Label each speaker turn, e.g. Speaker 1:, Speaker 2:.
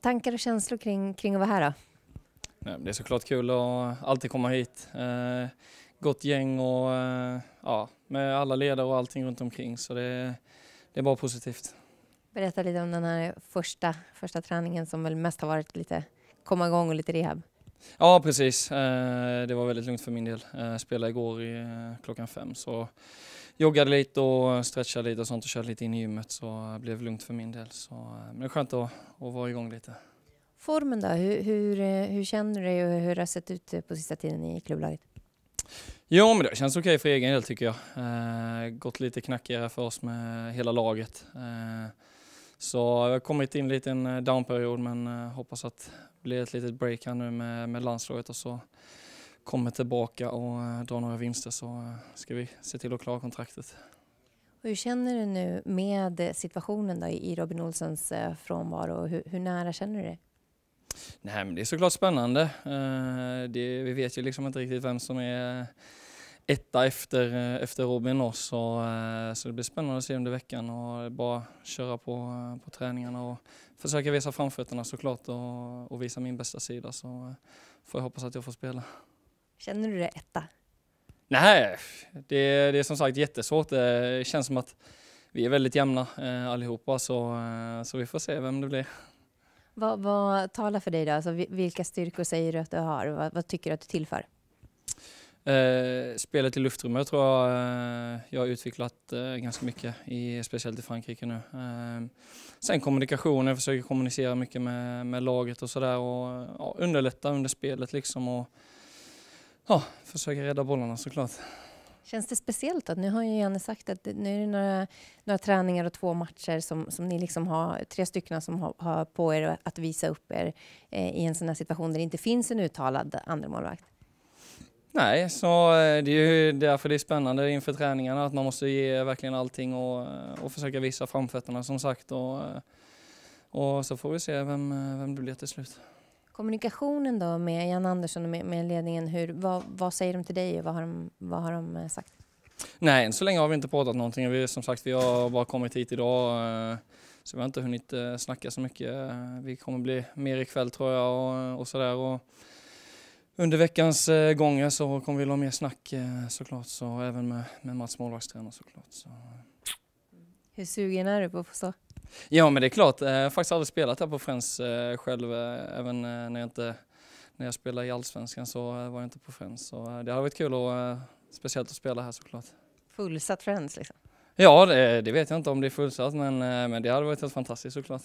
Speaker 1: Tankar och känslor kring, kring att vara här
Speaker 2: då? Det är såklart kul att alltid komma hit. Eh, gott gäng och eh, ja, med alla ledare och allting runt omkring så det, det är bara positivt.
Speaker 1: Berätta lite om den här första, första träningen som väl mest har varit lite komma igång och lite rehab.
Speaker 2: Ja precis, eh, det var väldigt lugnt för min del. Jag eh, spelade igår i, eh, klockan fem så joggade lite och stretchade lite och sånt och körde lite in i gymmet så eh, det blev lugnt för min del. Så, eh, men det är skönt att, att vara igång lite.
Speaker 1: Formen då, hur, hur, eh, hur känner du dig och hur har det sett ut på sista tiden i klubblaget?
Speaker 2: Jo, men det känns okej okay för egen del tycker jag. Eh, gått lite knackigare för oss med hela laget. Eh, så jag har kommit in lite i en downperiod men eh, hoppas att det blir ett litet break här nu med, med landslaget och så kommer tillbaka och eh, drar några vinster så eh, ska vi se till att klara kontraktet.
Speaker 1: Och hur känner du nu med situationen då i Robin Olsens eh, frånvaro? Hur, hur nära känner du det?
Speaker 2: Nej, men det är såklart spännande. Det, vi vet ju liksom inte riktigt vem som är etta efter, efter Robin så, så det blir spännande att se under veckan och bara köra på, på träningarna och försöka visa framfötterna såklart och, och visa min bästa sida så får jag hoppas att jag får spela.
Speaker 1: Känner du dig etta?
Speaker 2: Nej, det, det är som sagt jättesvårt. Det känns som att vi är väldigt jämna eh, allihopa så, eh, så vi får se vem det blir.
Speaker 1: Vad, vad talar för dig då? Alltså, vilka styrkor säger du att du har? Vad, vad tycker du att du tillför?
Speaker 2: Eh, spelet i luftrummet tror jag eh, jag har utvecklat eh, ganska mycket, i, speciellt i Frankrike nu. Ehm, sen kommunikationen, jag försöker kommunicera mycket med, med laget och sådär och ja, underlätta under spelet liksom. Och, ja, försöka rädda bollarna såklart.
Speaker 1: Känns det speciellt att nu har ju Janne sagt att nu är det några, några träningar och två matcher som, som ni liksom har, tre stycken som har, har på er att visa upp er eh, i en sån här situation där det inte finns en uttalad andremålvakt?
Speaker 2: Nej, så eh, det är ju därför det är spännande inför träningarna att man måste ge verkligen allting och, eh, och försöka visa framfötterna som sagt och, eh, och så får vi se vem, vem det blir till slut
Speaker 1: kommunikationen då med Jan Andersson och med, med ledningen, hur, vad, vad, säger de till dig och vad har de, vad har de eh, sagt?
Speaker 2: Nej, än så länge har vi inte pratat någonting. Vi, som sagt, vi har bara kommit hit idag. Eh, så vi har inte hunnit eh, snacka så mycket. Vi kommer bli mer ikväll tror jag och, och sådär. Under veckans gånger så kommer vi ha mer snack såklart. Så även med, med Mats målvaktstränare såklart. Så.
Speaker 1: Hur sugen är du på att få stå?
Speaker 2: Ja men det är klart, jag eh, har faktiskt aldrig spelat här på Friends eh, själv, eh, även när jag inte när jag spelade i Allsvenskan så var jag inte på Friends. Så det har varit kul och speciellt att spela här såklart.
Speaker 1: Fullsatt Friends liksom?
Speaker 2: Ja, det, det, vet jag inte om det är fullsatt men, men det hade varit helt fantastiskt såklart.